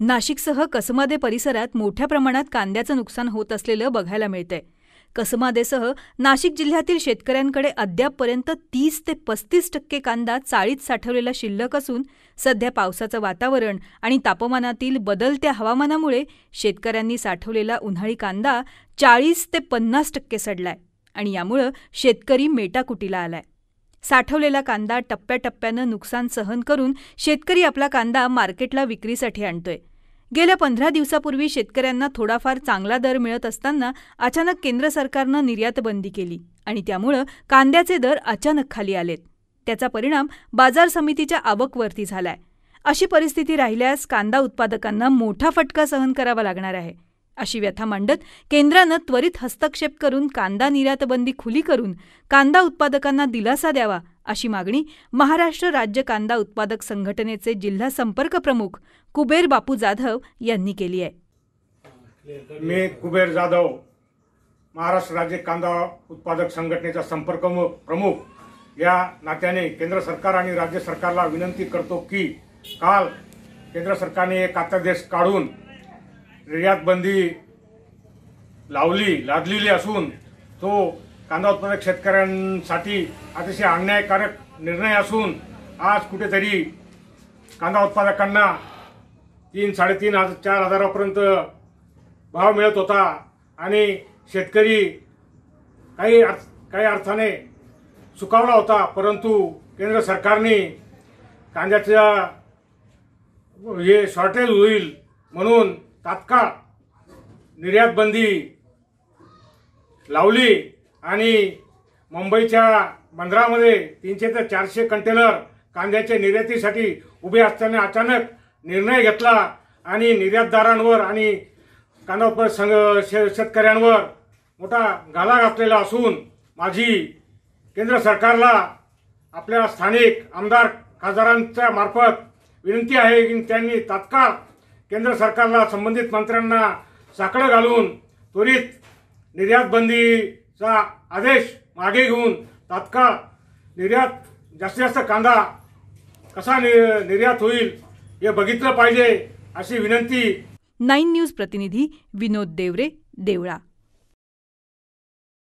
नाशिकसह कसमादे परिसरात मोठ्या प्रमाणात कांद्याचं नुकसान होत असलेलं बघायला मिळतंय कसमादेसह नाशिक जिल्ह्यातील शेतकऱ्यांकडे अद्यापपर्यंत तीस ते पस्तीस टक्के कांदा चाळीत साठवलेला शिल्लक असून सध्या पावसाचं वातावरण आणि तापमानातील बदलत्या हवामानामुळे शेतकऱ्यांनी साठवलेला उन्हाळी कांदा चाळीस ते पन्नास टक्के सडलाय आणि यामुळं शेतकरी मेटाकुटीला आलाय साठवलेला कांदा टप्प्याटप्प्यानं नुकसान सहन करून शेतकरी आपला कांदा मार्केटला विक्रीसाठी आणतोय गेल्या पंधरा दिवसापूर्वी शेतकऱ्यांना थोडाफार चांगला दर मिळत असताना अचानक केंद्र सरकारनं निर्यातबंदी केली आणि त्यामुळं कांद्याचे दर अचानक खाली आलेत त्याचा परिणाम बाजार समितीच्या आवकवरती झालाय अशी परिस्थिती राहिल्यास कांदा उत्पादकांना मोठा फटका सहन करावा लागणार आहे अशी व्यथा मांडत केंद्रानं त्वरित हस्तक्षेप करून कांदा निर्यातबंदी खुली करून कांदा उत्पादकांना दिलासा द्यावा अशी मागणी महाराष्ट्र राज्य कांदा उत्पादक संघटनेचे जिल्हा संपर्क प्रमुख कुबेर बापू जाधव यांनी केली आहे मी कुबेर जाधव महाराष्ट्र राज्य कांदा उत्पादक संघटनेचा संपर्क प्रमुख या नात्याने केंद्र सरकार आणि राज्य सरकारला विनंती करतो की काल केंद्र सरकारने एक देश काढून निर्यात बंदी लावली लादलेली असून तो कांदा उत्पादक शेतकऱ्यांसाठी अतिशय अन्यायकारक निर्णय असून आज कुठेतरी कांदा उत्पादकांना तीन साडेतीन हजार चार हजारापर्यंत भाव मिळत होता आणि शेतकरी काही अर्थ काही अर्थाने चुकावला होता परंतु केंद्र सरकारने कांद्याच्या हे शॉर्टेज होईल म्हणून तात्काळ निर्यात बंदी लावली आणि मुंबईच्या बंदरामध्ये तीनशे ते चारशे कंटेनर कांद्याच्या निर्यातीसाठी उभे असताना अचानक निर्णय घेतला आणि निर्यातदारांवर आणि कांदा संघ शेतकऱ्यांवर मोठा घाला घातलेला असून माझी केंद्र सरकारला आपल्या स्थानिक आमदार खासदारांच्या मार्फत विनंती आहे की त्यांनी तात्काळ केंद्र सरकारला संबंधित मंत्र्यांना साकडं घालून त्वरित निर्यात बंदीचा आदेश मागे घेऊन तात्काळ निर्यात जास्तीत जास्त कांदा कसा निर्यात होईल हे बघितलं पाहिजे अशी विनंती नाईन न्यूज प्रतिनिधी विनोद देवरे देवळा